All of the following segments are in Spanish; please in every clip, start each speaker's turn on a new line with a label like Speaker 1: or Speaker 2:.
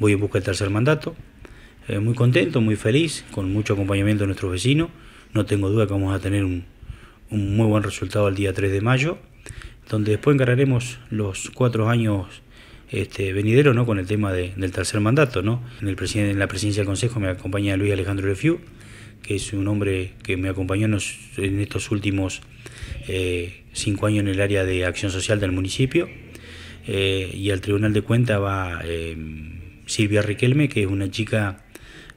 Speaker 1: Voy en busca del tercer mandato, eh, muy contento, muy feliz, con mucho acompañamiento de nuestros vecinos. No tengo duda que vamos a tener un, muy buen resultado el día 3 de mayo, donde después encargaremos los cuatro años este, venideros ¿no? con el tema del tercer mandato. ¿no? En, el presidente, en la presidencia del Consejo me acompaña Luis Alejandro Lefiú, que es un hombre que me acompañó en, estos últimos eh, cinco años en el área de acción social del municipio. Eh, y al Tribunal de Cuentas va em, Silvia Riquelme, que es una chica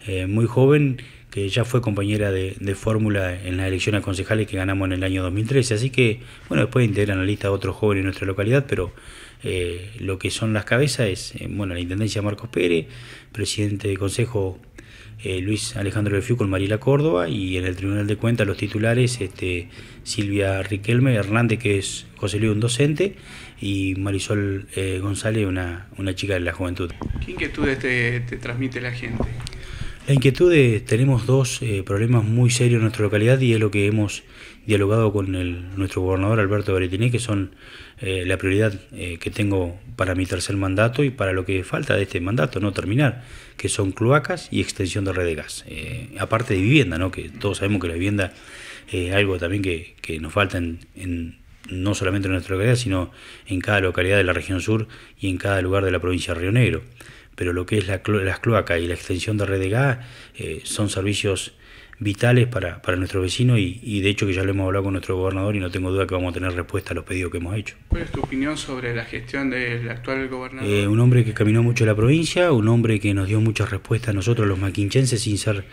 Speaker 1: eh, muy joven que ya fue compañera de, fórmula en las elecciones concejales que ganamos en el año 2013. Así que, bueno, después integran la lista otros jóvenes en nuestra localidad, pero eh, lo que son las cabezas es, eh, bueno, la Intendencia Marcos Pérez, presidente de Consejo eh, Luis Alejandro Lefiu con Mariela Córdoba y en el Tribunal de Cuentas los titulares este, Silvia Riquelme Hernández, que es José Luis, un docente, y Marisol eh, González, una, chica de la juventud. ¿Qué inquietudes te, te transmite la gente? La inquietud de tenemos dos eh, problemas muy serios en nuestra localidad y es lo que hemos dialogado con nuestro gobernador Alberto Beretiné, que son eh, la prioridad eh, que tengo para mi tercer mandato y para lo que falta de este mandato, no terminar, que son cloacas y extensión de red de gas. aparte de vivienda, que todos sabemos que la vivienda es algo también que, nos falta no solamente en nuestra localidad, sino en cada localidad de la región sur y en cada lugar de la provincia de Río Negro pero lo que es las cloacas y la extensión de red de gas eh, son servicios vitales para, para nuestros vecinos y, de hecho que ya lo hemos hablado con nuestro gobernador y no tengo duda que vamos a tener respuesta a los pedidos que hemos hecho. ¿Cuál es tu opinión sobre la gestión del actual gobernador? Eh, un hombre que caminó mucho la provincia, un hombre que nos dio muchas respuestas a nosotros los maquinchenses sin ser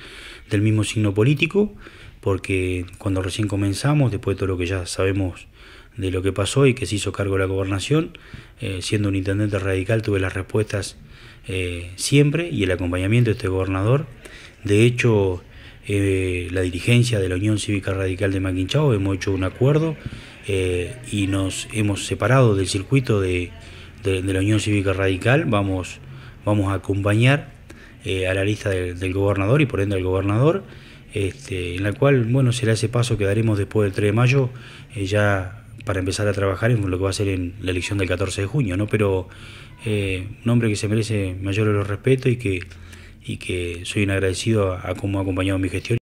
Speaker 1: del mismo signo político, porque cuando recién comenzamos, después de todo lo que ya sabemos de lo que pasó y que se hizo cargo de la gobernación. Eh, siendo un intendente radical tuve las respuestas eh, siempre y el acompañamiento de este gobernador. De hecho, eh, la dirigencia de la Unión Cívica Radical de Maquinchao hemos hecho un acuerdo y nos hemos separado del circuito de, la Unión Cívica Radical. Vamos, vamos a acompañar a la lista del gobernador y por ende al gobernador. Este, en la cual, bueno, será ese paso que daremos después del 3 de mayo, para empezar a trabajar en lo que va a ser en la elección del 14 de junio, ¿no? Pero eh, un hombre que se merece mayor de los y que, y que soy un agradecido a, a cómo ha acompañado mi gestión.